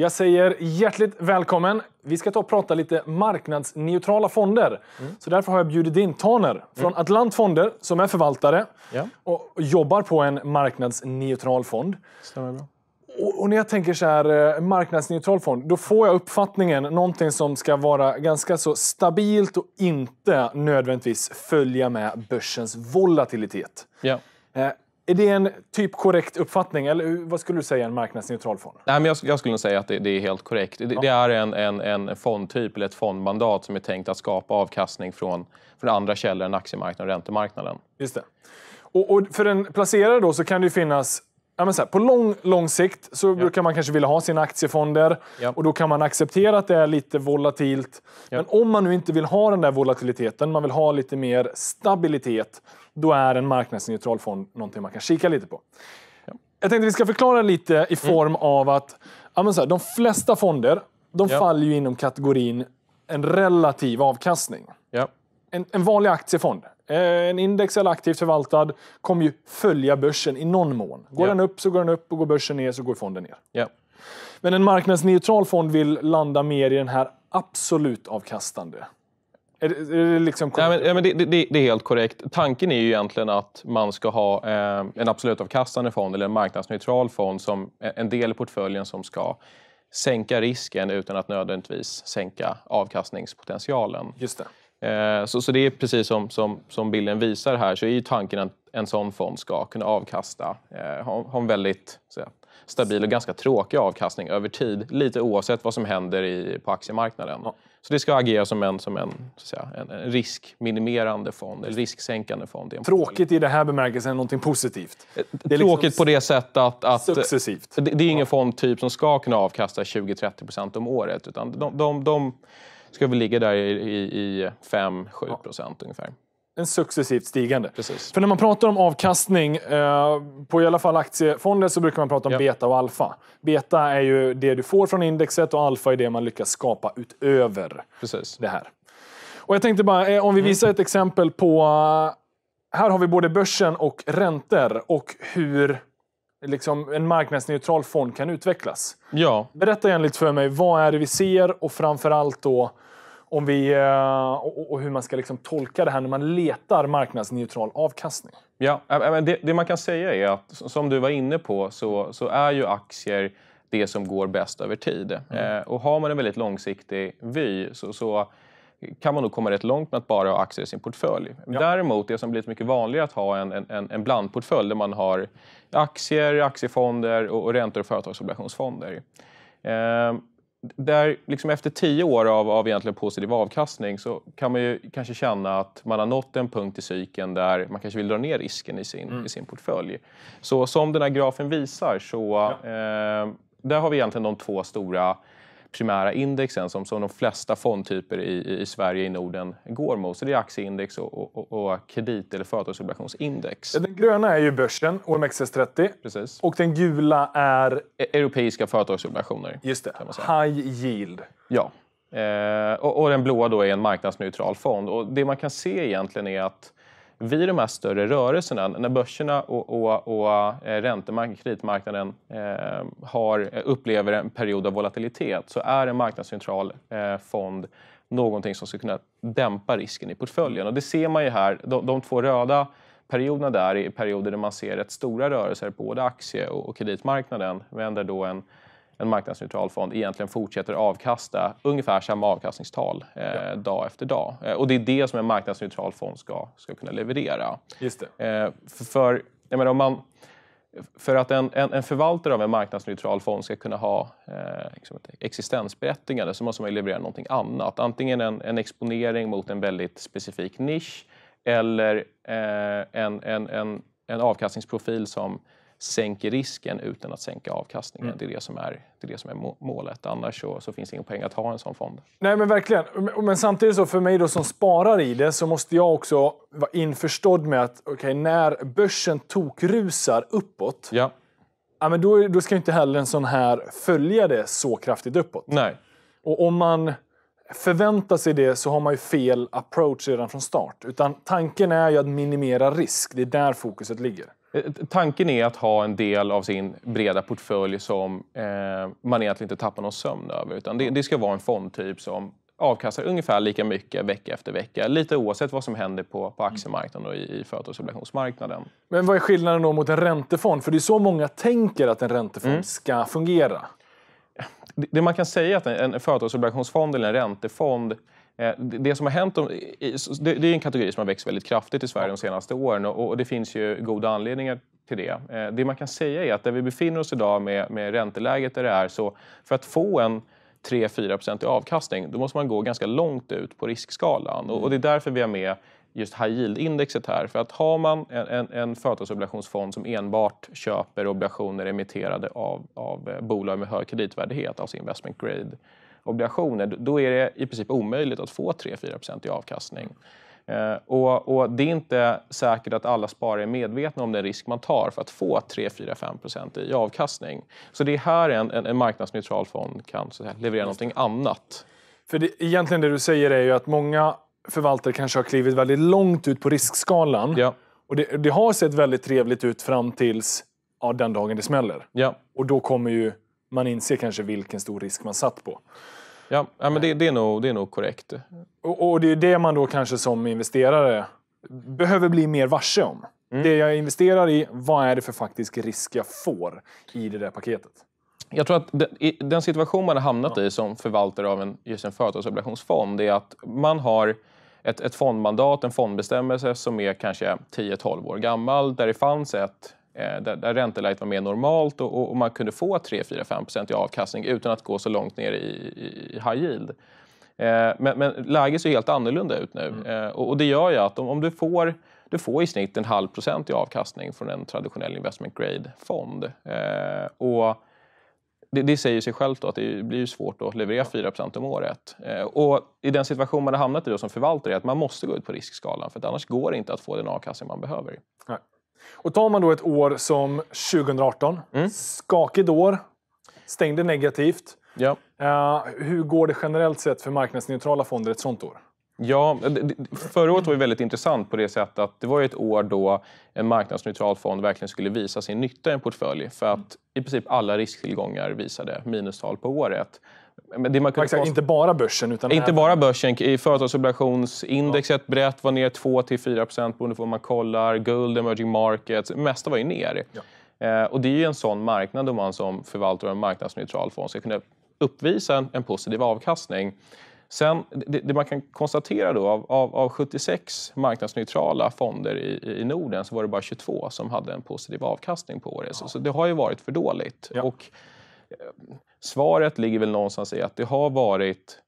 Jag säger hjärtligt välkommen. Vi ska ta och prata lite marknadsneutrala fonder. Mm. Så därför har jag bjudit in Taner från mm. Atlant Fonder som är förvaltare ja. och jobbar på en marknadsneutral fond. Stämmer bra. Och, och när jag tänker så här, eh, marknadsneutral fond, då får jag uppfattningen någonting som ska vara ganska så stabilt och inte nödvändigtvis följa med börsens volatilitet. Ja. Eh, är det en typ korrekt uppfattning? Eller vad skulle du säga en marknadsneutral fond? Nej, men jag, jag skulle säga att det, det, är helt korrekt. Det, ja. det är en, en, en, fondtyp eller ett fondmandat som är tänkt att skapa avkastning från, från andra källor än aktiemarknaden och räntemarknaden. Just det. Och, och för en placerare då så kan det finnas ja, men så här, på lång, lång sikt så ja. brukar man kanske vilja ha sina aktiefonder ja. och då kan man acceptera att det är lite volatilt. Ja. Men om man nu inte vill ha den där volatiliteten, man vill ha lite mer stabilitet, då är en marknadsneutral fond någonting man kan kika lite på. Jag tänkte vi ska förklara lite i mm. form mm. av att ja, men så här, de flesta fonder de faller ju inom kategorin en relativ avkastning. En, en vanlig aktiefond, Eh, en index eller aktivt förvaltad kommer ju följa börsen i någon mån. Går yeah. den upp så går den upp och går börsen ner så går fonden ner. Yeah. Men en marknadsneutral fond vill landa mer i den här absolut avkastande. Är det, är det, liksom Nej, men, ja, men det, det, det, är helt korrekt. Tanken är ju egentligen att man ska ha eh, en absolut avkastande fond eller en marknadsneutral fond som eh, en del i portföljen som ska sänka risken utan att nödvändigtvis sänka avkastningspotentialen. Just det. Eh, så, så det är precis som, som, som bilden visar här så är ju tanken att en sån fond ska kunna avkasta, eh, ha, ha en väldigt säga, stabil och ganska tråkig avkastning över tid, lite oavsett vad som händer i, på aktiemarknaden. Ja. Så det ska agera som en, som en, säga, en, en riskminimerande fond, eller risksänkande fond. Tråkigt i det här bemärkelsen är någonting positivt? Eh, det är liksom Tråkigt liksom på det sättet att... att successivt. Det, det är ingen ja. fondtyp som ska kunna avkasta 20-30 om året. Utan de, de, de, ska vi ligga där i, i, i 5-7 procent ungefär. En successivt stigande. Precis. För när man pratar om avkastning, eh, på i alla fall aktiefonder, så brukar man prata om ja. beta och alfa. Beta är ju det du får från indexet och alfa är det man lyckas skapa utöver Precis. det här. Och jag tänkte bara, eh, om vi mm. visar mm. ett exempel på... Eh, här har vi både börsen och räntor och hur liksom, en marknadsneutral fond kan utvecklas. Ja. Berätta igen lite för mig, vad är det vi ser och framförallt då om vi, eh, och, hur man ska liksom tolka det här när man letar marknadsneutral avkastning. Ja, det, det man kan säga är att som du var inne på så, så är ju aktier det som går bäst över tid. Mm. Eh, och har man en väldigt långsiktig vy så, så kan man nog komma rätt långt med att bara ha aktier i sin portfölj. Ja. Däremot, det som blivit mycket vanligare att ha en, en, en blandportfölj där man har aktier, aktiefonder och, och räntor och företagsobligationsfonder. Eh, där liksom efter tio år av, av egentligen positiv avkastning så kan man ju kanske känna att man har nått en punkt i cykeln där man kanske vill dra ner risken i sin, mm. i sin portfölj. Så som den här grafen visar så ja. eh, där har vi egentligen de två stora primära indexen som, som de flesta fondtyper i, i Sverige i Norden går mot. Så det är aktieindex och, och, och kredit eller företagsobligationsindex. Den gröna är ju börsen, OMXS30. Precis. Och den gula är? E-, europeiska företagsobligationer. Just det, high yield. Ja. Eh, och, och, den blåa då är en marknadsneutral fond. Och det man kan se egentligen är att vid de här större rörelserna, när börserna och, och, och eh, räntemarknaden, kreditmarknaden eh, har, eh, upplever en period av volatilitet så är en marknadscentral eh, fond någonting som skulle kunna dämpa risken i portföljen. Och det ser man ju här, de, de två röda perioderna där är perioder där man ser rätt stora rörelser på både aktie och, och kreditmarknaden. Men där då en en marknadsneutral fond egentligen fortsätter avkasta ungefär samma avkastningstal eh, ja. dag efter dag. Eh, och det är det som en marknadsneutral fond ska, ska kunna leverera. Just det. Eh, för, för, jag menar, om man, för att en, en, en, förvaltare av en marknadsneutral fond ska kunna ha eh, liksom existensberättigande så måste man leverera någonting annat. Antingen en, en exponering mot en väldigt specifik nisch eller eh, en, en, en, avkastningsprofil som sänker risken utan att sänka avkastningen. Mm. Det, är det, som är, det är det som är målet. Annars så, så finns det ingen poäng att ha en sån fond. Nej, men verkligen. Men samtidigt så för mig då som sparar i det så måste jag också vara införstådd med att okay, när börsen tokrusar uppåt, ja. Ja, men då, då ska inte heller en sån här följa det så kraftigt uppåt. Nej. Och om man förväntar sig det så har man ju fel approach redan från start. Utan tanken är ju att minimera risk. Det är där fokuset ligger. Eh, tanken är att ha en del av sin breda portfölj som eh, man egentligen inte tappar någon sömn över. Utan det, det ska vara en fondtyp som avkastar ungefär lika mycket vecka efter vecka. Lite oavsett vad som händer på, på aktiemarknaden och i, i företagsobligationsmarknaden. Men vad är skillnaden då mot en räntefond? För det är så många tänker att en räntefond mm. ska fungera. Det, det man kan säga är att en, en företagsobligationsfond eller en räntefond Eh, det som har hänt, det är en kategori som har växt väldigt kraftigt i Sverige de senaste åren och det finns ju goda anledningar till det. Eh, det man kan säga är att där vi befinner oss idag med, med ränteläget där det är så, för att få en 3-4 i avkastning, då måste man gå ganska långt ut på riskskalan. Och det är mm. därför vi har med just high yield-indexet här. För att har man en, en, en företagsobligationsfond som enbart köper obligationer emitterade av, av eh, bolag med hög kreditvärdighet, alltså investment grade, obligationer, då är det i princip omöjligt att få 3-4 i avkastning. Eh, och, och, Det är inte säkert att alla sparare är medvetna om den risk man tar för att få 3, 4, 5 i avkastning. Så det är här en, en, en marknadsneutral fond kan säga, leverera någonting annat. För det, Egentligen det du säger är ju att många förvaltare kanske har klivit väldigt långt ut på riskskalan. Ja. Och det, det, har sett väldigt trevligt ut fram tills ja, den dagen det smäller. Ja. Och då kommer ju man inse kanske vilken stor risk man satt på. Ja, ja men det, det, är nog, det är nog korrekt. Och, och, det är det man då kanske som investerare behöver bli mer varse om. Mm. Det jag investerar i, vad är det för faktisk risk jag får i det där paketet? Jag tror att den, situation man har hamnat ja. i som förvaltare av en, just en företagsobligationsfond är att man har ett, ett fondmandat, en fondbestämmelse som är kanske 10-12 år gammal där det fanns ett Eh, där, där ränteläget var mer normalt och, och man kunde få 3-4-5 i avkastning utan att gå så långt ner i, i high yield. Eh, men, men läget ser helt annorlunda ut nu mm. Eh, och, det gör ju att om, om, du, får, du får i snitt en halv procent i avkastning från en traditionell investment grade-fond. och det, det, säger sig självt att det blir svårt att leverera 4 om året. och I den situation man har hamnat i då som förvaltare är att man måste gå ut på riskskalan för annars går det inte att få den avkastning man behöver. Nej. Och tar man då ett år som 2018, mm. skakigt år, stängde negativt. Ja. Uh, hur går det generellt sett för marknadsneutrala fonder ett sånt år? Ja, förra året var ju väldigt intressant på det sättet att det var ett år då en marknadsneutral fond verkligen skulle visa sin nytta i en portfölj för att i princip alla risktillgångar visade minustal på året. Exakt, inte bara börsen? Utan inte även... bara börsen. I företagsobligationsindexet ja. brett var ner 2-4 beroende på vad man kollar. Guld, emerging markets. Det mesta var ju ner. Ja. Eh, och det är ju en sån marknad då man som förvaltare av en marknadsneutral fond ska kunna uppvisa en, en positiv avkastning. Sen, det, det, man kan konstatera då, av, av, av 76 marknadsneutrala fonder i, i, Norden så var det bara 22 som hade en positiv avkastning på året. Ja. Så, så, det har ju varit för dåligt. Ja. Och Svaret ligger väl någonstans i att det har varit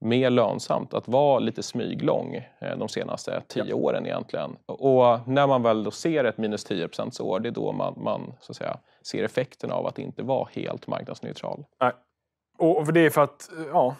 mer lönsamt att vara lite smyglång eh, de senaste tio ja. åren egentligen. Och när man väl då ser ett minus 10 år, det är då man, man så att säga, ser effekten av att inte vara helt marknadsneutral. Nej. Och det är för att eh, ja,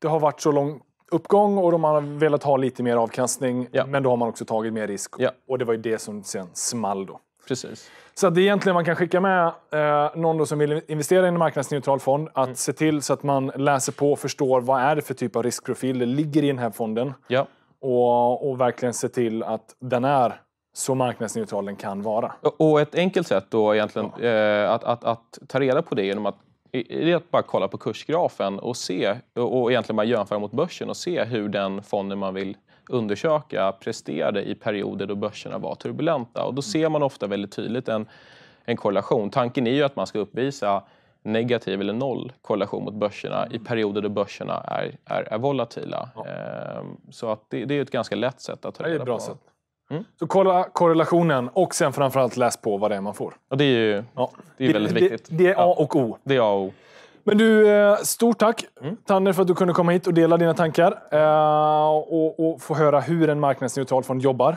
det har varit så lång uppgång och man har velat ha lite mer avkastning, ja. men då har man också tagit mer risk. Ja. Och det var ju det som sen small då. Precis. Så det är egentligen man kan skicka med eh, någon som vill investera i en marknadsneutral fond att mm. se till så att man läser på och förstår vad är det för typ av riskprofil det ligger i den här fonden. Ja. Och, och verkligen se till att den är så marknadsneutral den kan vara. Och ett enkelt sätt då egentligen ja. eh, att, att, att, ta reda på det genom att det är att bara kolla på kursgrafen och, se, och egentligen bara jämföra mot börsen och se hur den fonden man vill undersöka presterade i perioder då börserna var turbulenta. Och då ser man ofta väldigt tydligt en, en korrelation. Tanken är ju att man ska uppvisa negativ eller noll korrelation mot börserna i perioder då börserna är, är, är volatila. Ja. Ehm, så att det, det, är ett ganska lätt sätt att ta reda på. Det är ett bra på. sätt. Mm. Så kolla korrelationen och sen framförallt läs på vad det är man får. Och det är ju ja. det är väldigt det, viktigt. Det, är A och O. Det är A och O. Men du, eh, stort tack mm. Tanner för att du kunde komma hit och dela dina tankar eh, och, och få höra hur en marknadsneutral fond jobbar.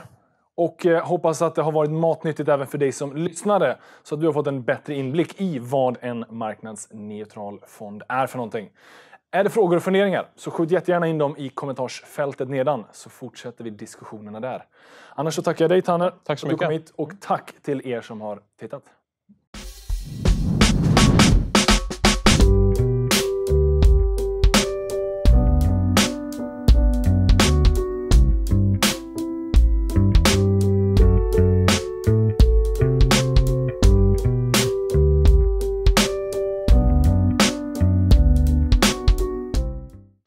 Och eh, hoppas att det har varit matnyttigt även för dig som lyssnade så att du har fått en bättre inblick i vad en marknadsneutral fond är för någonting. Är det frågor och funderingar så skjut jättegärna in dem i kommentarsfältet nedan så fortsätter vi diskussionerna där. Annars så tackar jag dig Tanner. Tack så mycket. Och tack till er som har tittat.